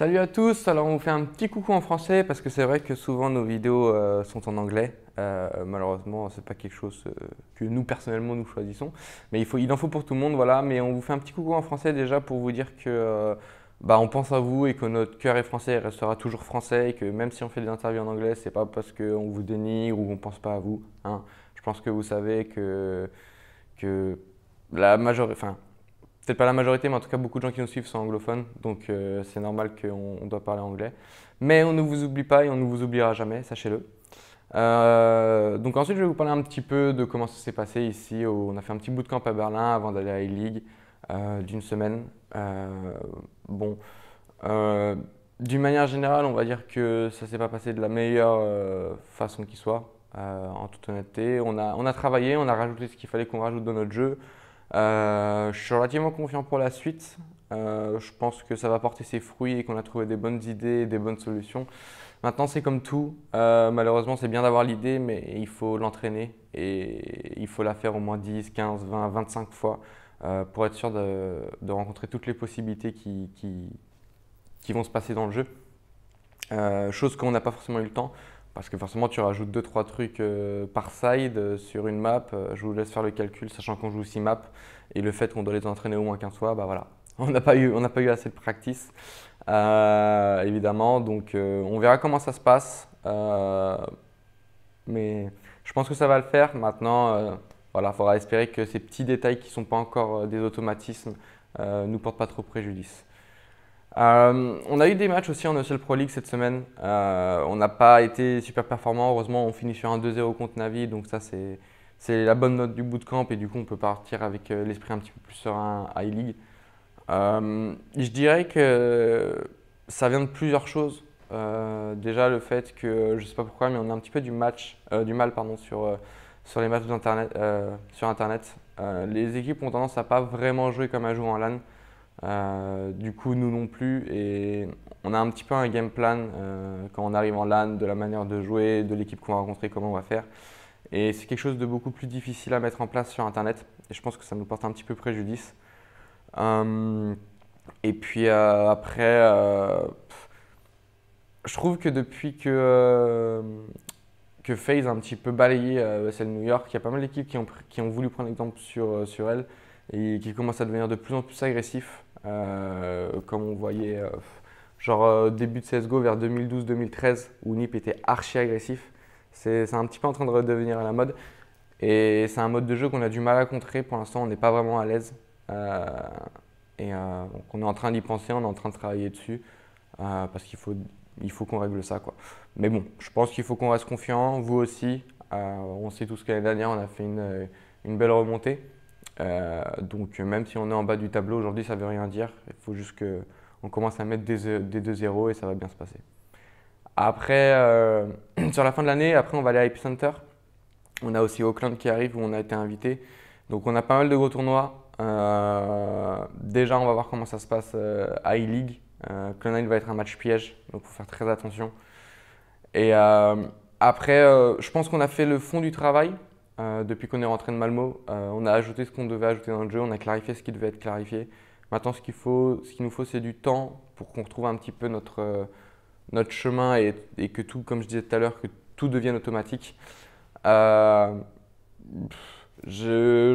Salut à tous, alors on vous fait un petit coucou en français parce que c'est vrai que souvent nos vidéos euh, sont en anglais. Malheureusement, malheureusement, c'est pas quelque chose euh, que nous personnellement nous choisissons, mais il, faut, il en faut pour tout le monde, voilà. Mais on vous fait un petit coucou en français déjà pour vous dire que euh, bah, on pense à vous et que notre cœur est français et restera toujours français et que même si on fait des interviews en anglais, c'est pas parce qu'on vous dénigre ou on pense pas à vous. Hein. Je pense que vous savez que, que la majorité, peut-être pas la majorité, mais en tout cas beaucoup de gens qui nous suivent sont anglophones, donc euh, c'est normal qu'on doit parler anglais. Mais on ne vous oublie pas et on ne vous oubliera jamais, sachez-le. Euh, donc ensuite, je vais vous parler un petit peu de comment ça s'est passé ici. on a fait un petit bootcamp à Berlin avant d'aller à E-League d'une semaine. Euh, bon, d'une manière générale, on va dire que ça s'est pas passé de la meilleure façon qui soit, en toute honnêteté. On a, on a travaillé, on a rajouté ce qu'il fallait qu'on rajoute dans notre jeu. Euh, je suis relativement confiant pour la suite. Euh, je pense que ça va porter ses fruits et qu'on a trouvé des bonnes idées, des bonnes solutions. Maintenant, c'est comme tout. Euh, malheureusement, c'est bien d'avoir l'idée, mais il faut l'entraîner et il faut la faire au moins 10, 15, 20, 25 fois pour être sûr de, rencontrer toutes les possibilités qui, vont se passer dans le jeu. chose qu'on n'a pas forcément eu le temps. Parce que forcément, tu rajoutes 2-3 trucs euh, par side euh, sur une map. Euh, je vous laisse faire le calcul, sachant qu'on joue 6 maps. Et le fait qu'on doit les entraîner au moins 15 fois, bah voilà. On n'a pas, eu, on pas eu assez de practice, évidemment. Donc, on verra comment ça se passe. mais je pense que ça va le faire. Maintenant, voilà, il faudra espérer que ces petits détails qui sont pas encore des automatismes ne nous portent pas trop préjudice. Euh, on a eu des matchs aussi en seule Pro League cette semaine. Euh, on n'a pas été super performant. Heureusement, on finit sur un 2-0 contre Navi. Donc ça, c'est la bonne note du bootcamp. Et du coup, on peut partir avec euh, l'esprit un petit peu plus serein à E-League. je dirais que ça vient de plusieurs choses. déjà, le fait que, je ne sais pas pourquoi, mais on a un petit peu du, match, du mal pardon, sur, sur les matchs sur Internet. les équipes ont tendance à pas vraiment jouer comme à jouer en LAN. Euh, du coup, nous non plus. Et on a un petit peu un game plan euh, quand on arrive en LAN, de la manière de jouer, de l'équipe qu'on va rencontrer, comment on va faire. Et c'est quelque chose de beaucoup plus difficile à mettre en place sur Internet. Et je pense que ça nous porte un petit peu préjudice. Euh, et puis après, je trouve que depuis que, que FaZe a un petit peu balayé celle de New York, il y a pas mal d'équipes qui ont, voulu prendre l'exemple sur, sur elle et qui commencent à devenir de plus en plus agressifs. Euh, comme on voyait euh, genre euh, début de CSGO vers 2012-2013 où Nip était archi agressif. C'est un petit peu en train de redevenir à la mode. Et c'est un mode de jeu qu'on a du mal à contrer. Pour l'instant, on n'est pas vraiment à l'aise. et on est en train d'y penser, on est en train de travailler dessus. parce qu'il faut, il faut qu'on règle ça. Quoi. Mais bon, je pense qu'il faut qu'on reste confiant. Vous aussi. on sait tous qu'année l'année dernière, on a fait une belle remontée. Euh, donc même si on est en bas du tableau aujourd'hui, ça ne veut rien dire. Il faut juste qu'on commence à mettre des, 2-0 et ça va bien se passer. Après, euh, sur la fin de l'année, après on va aller à Epicenter. On a aussi Auckland qui arrive où on a été invité. Donc on a pas mal de gros tournois. Euh, déjà, on va voir comment ça se passe à E-League. nine va être un match piège, donc il faut faire très attention. Et après, je pense qu'on a fait le fond du travail. Euh, depuis qu'on est rentré de Malmo, euh, on a ajouté ce qu'on devait ajouter dans le jeu, on a clarifié ce qui devait être clarifié. Maintenant, ce qu'il ce qu'il nous faut, c'est du temps pour qu'on retrouve un petit peu notre, euh, notre chemin et, que tout, comme je disais tout à l'heure, que tout devienne automatique. Je,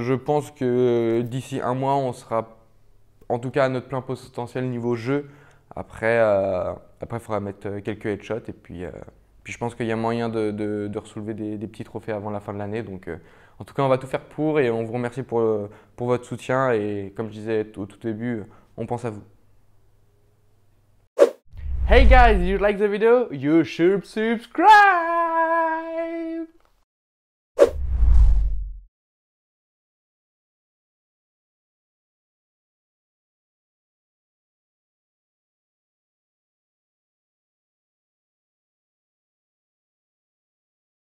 je, pense que d'ici un mois, on sera en tout cas à notre plein potentiel niveau jeu. Après, après il faudra mettre quelques headshots et puis. Puis je pense qu'il y a moyen de, de, des, petits trophées avant la fin de l'année. Donc euh, en tout cas, on va tout faire pour et on vous remercie pour, euh, pour votre soutien. Et comme je disais au tout début, euh, on pense à vous. Hey guys, you like the video? You should subscribe!